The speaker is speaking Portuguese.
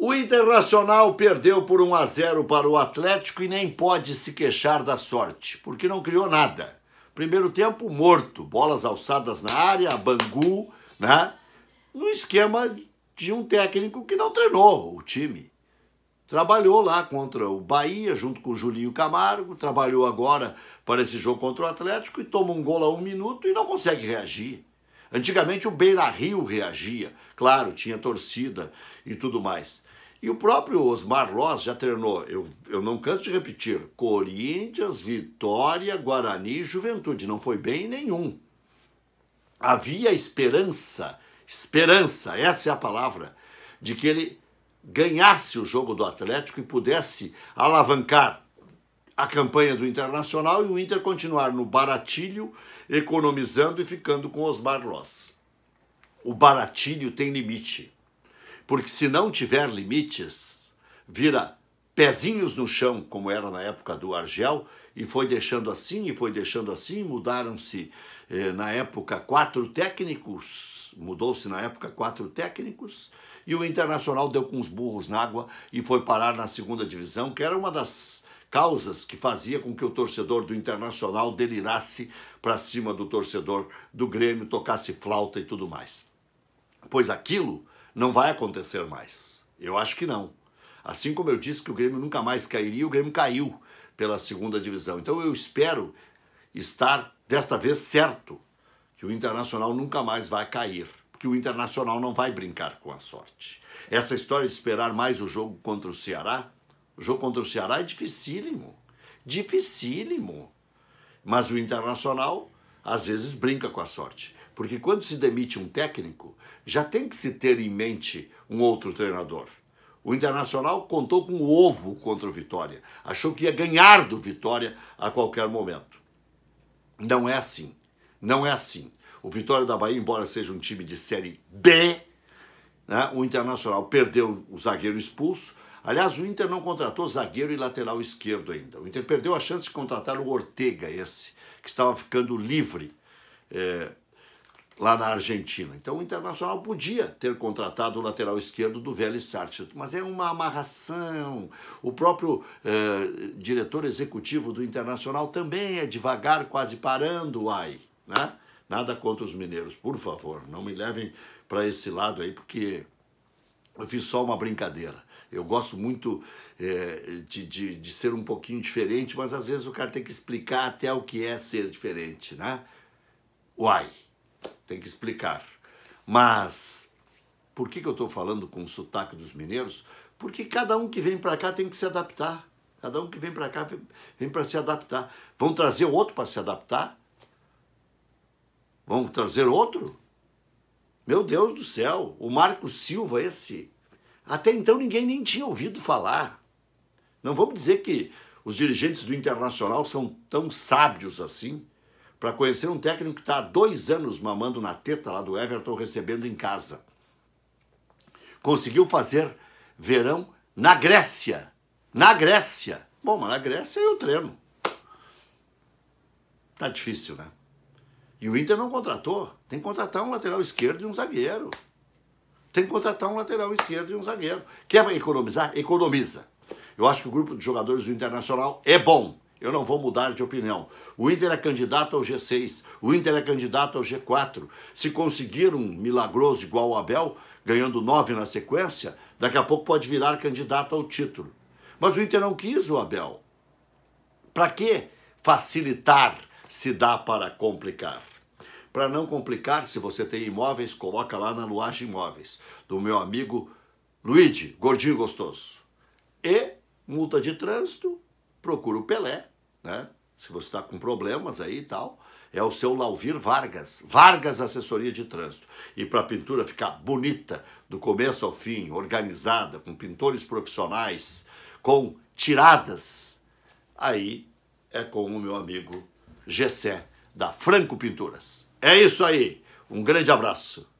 O Internacional perdeu por 1 a 0 para o Atlético e nem pode se queixar da sorte, porque não criou nada. Primeiro tempo morto, bolas alçadas na área, Bangu, né? No esquema de um técnico que não treinou o time. Trabalhou lá contra o Bahia, junto com o Julinho Camargo, trabalhou agora para esse jogo contra o Atlético e toma um gol a um minuto e não consegue reagir. Antigamente o Beira Rio reagia, claro, tinha torcida e tudo mais. E o próprio Osmar Loz já treinou, eu, eu não canso de repetir, Corinthians, Vitória, Guarani e Juventude. Não foi bem nenhum. Havia esperança, esperança, essa é a palavra, de que ele ganhasse o jogo do Atlético e pudesse alavancar a campanha do Internacional e o Inter continuar no baratilho, economizando e ficando com Osmar Loz. O baratilho tem limite porque se não tiver limites, vira pezinhos no chão, como era na época do Argel, e foi deixando assim, e foi deixando assim, mudaram-se eh, na época quatro técnicos, mudou-se na época quatro técnicos, e o Internacional deu com os burros na água e foi parar na segunda divisão, que era uma das causas que fazia com que o torcedor do Internacional delirasse para cima do torcedor do Grêmio, tocasse flauta e tudo mais. Pois aquilo não vai acontecer mais. Eu acho que não. Assim como eu disse que o Grêmio nunca mais cairia, o Grêmio caiu pela segunda divisão. Então eu espero estar desta vez certo que o Internacional nunca mais vai cair, porque o Internacional não vai brincar com a sorte. Essa história de esperar mais o jogo contra o Ceará, o jogo contra o Ceará é dificílimo. Dificílimo. Mas o Internacional às vezes brinca com a sorte. Porque quando se demite um técnico, já tem que se ter em mente um outro treinador. O Internacional contou com o ovo contra o Vitória. Achou que ia ganhar do Vitória a qualquer momento. Não é assim. Não é assim. O Vitória da Bahia, embora seja um time de Série B, né, o Internacional perdeu o zagueiro expulso. Aliás, o Inter não contratou zagueiro e lateral esquerdo ainda. O Inter perdeu a chance de contratar o Ortega, esse, que estava ficando livre. É, lá na Argentina. Então o Internacional podia ter contratado o lateral esquerdo do Vélez Sarsfield, mas é uma amarração. O próprio eh, diretor executivo do Internacional também é devagar, quase parando, ai, né? Nada contra os mineiros, por favor, não me levem para esse lado aí, porque eu fiz só uma brincadeira. Eu gosto muito eh, de, de, de ser um pouquinho diferente, mas às vezes o cara tem que explicar até o que é ser diferente, né? Uai! tem que explicar. Mas por que, que eu estou falando com o sotaque dos mineiros? Porque cada um que vem para cá tem que se adaptar. Cada um que vem para cá vem, vem para se adaptar. Vão trazer outro para se adaptar? Vão trazer outro? Meu Deus do céu, o Marco Silva, esse. Até então ninguém nem tinha ouvido falar. Não vamos dizer que os dirigentes do Internacional são tão sábios assim para conhecer um técnico que está há dois anos mamando na teta lá do Everton, recebendo em casa. Conseguiu fazer verão na Grécia. Na Grécia. Bom, mas na Grécia eu treino. Tá difícil, né? E o Inter não contratou. Tem que contratar um lateral esquerdo e um zagueiro. Tem que contratar um lateral esquerdo e um zagueiro. Quer economizar? Economiza. Eu acho que o grupo de jogadores do Internacional é bom. Eu não vou mudar de opinião. O Inter é candidato ao G6, o Inter é candidato ao G4. Se conseguir um milagroso igual o Abel, ganhando nove na sequência, daqui a pouco pode virar candidato ao título. Mas o Inter não quis o Abel. Para que facilitar se dá para complicar? Para não complicar, se você tem imóveis, coloca lá na Luage Imóveis, do meu amigo Luigi, gordinho gostoso. E multa de trânsito procura o Pelé, né? Se você está com problemas aí e tal, é o seu Lauvir Vargas, Vargas Assessoria de Trânsito. E para a pintura ficar bonita, do começo ao fim, organizada, com pintores profissionais, com tiradas, aí é com o meu amigo Gessé, da Franco Pinturas. É isso aí, um grande abraço.